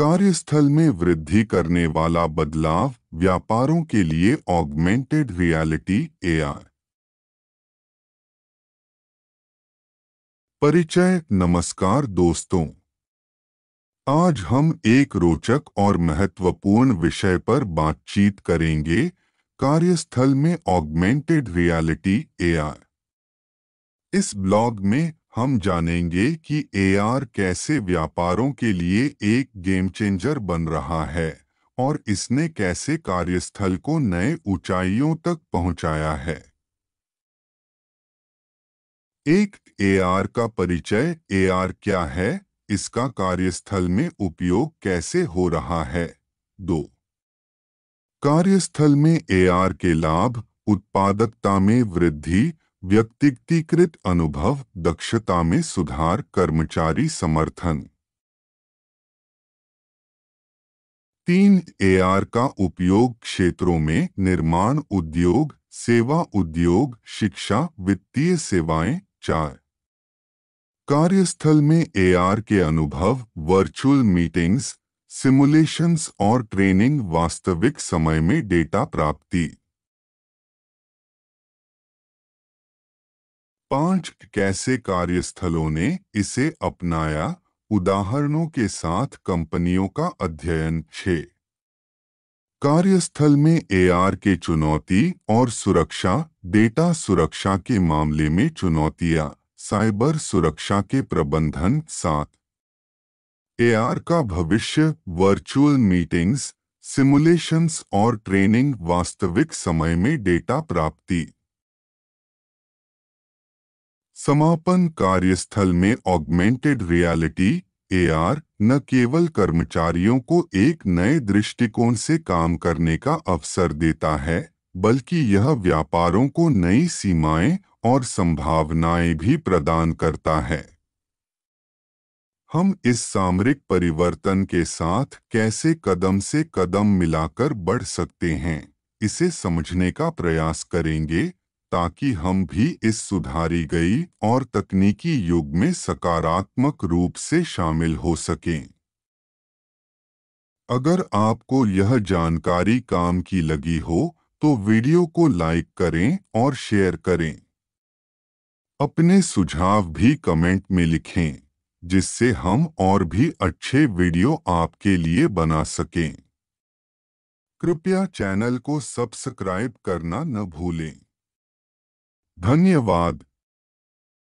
कार्यस्थल में वृद्धि करने वाला बदलाव व्यापारों के लिए ऑगमेंटेड रियलिटी एआर परिचय नमस्कार दोस्तों आज हम एक रोचक और महत्वपूर्ण विषय पर बातचीत करेंगे कार्यस्थल में ऑगमेंटेड रियलिटी एआर इस ब्लॉग में हम जानेंगे कि एआर कैसे व्यापारों के लिए एक गेम चेंजर बन रहा है और इसने कैसे कार्यस्थल को नए ऊंचाइयों तक पहुंचाया है एक एआर का परिचय एआर क्या है इसका कार्यस्थल में उपयोग कैसे हो रहा है दो कार्यस्थल में एआर के लाभ उत्पादकता में वृद्धि व्यक्तिकृत अनुभव दक्षता में सुधार कर्मचारी समर्थन तीन एआर का उपयोग क्षेत्रों में निर्माण उद्योग सेवा उद्योग शिक्षा वित्तीय सेवाएं चार कार्यस्थल में एआर के अनुभव वर्चुअल मीटिंग्स सिमुलेशंस और ट्रेनिंग वास्तविक समय में डेटा प्राप्ति पांच कैसे कार्यस्थलों ने इसे अपनाया उदाहरणों के साथ कंपनियों का अध्ययन छे कार्यस्थल में एआर के चुनौती और सुरक्षा डेटा सुरक्षा के मामले में चुनौतियां साइबर सुरक्षा के प्रबंधन साथ एआर का भविष्य वर्चुअल मीटिंग्स सिमुलेशंस और ट्रेनिंग वास्तविक समय में डेटा प्राप्ति समापन कार्यस्थल में ऑगमेंटेड रियलिटी ए न केवल कर्मचारियों को एक नए दृष्टिकोण से काम करने का अवसर देता है बल्कि यह व्यापारों को नई सीमाएं और संभावनाएं भी प्रदान करता है हम इस सामरिक परिवर्तन के साथ कैसे कदम से कदम मिलाकर बढ़ सकते हैं इसे समझने का प्रयास करेंगे ताकि हम भी इस सुधारी गई और तकनीकी युग में सकारात्मक रूप से शामिल हो सकें अगर आपको यह जानकारी काम की लगी हो तो वीडियो को लाइक करें और शेयर करें अपने सुझाव भी कमेंट में लिखें जिससे हम और भी अच्छे वीडियो आपके लिए बना सकें कृपया चैनल को सब्सक्राइब करना न भूलें ધન્યવાદ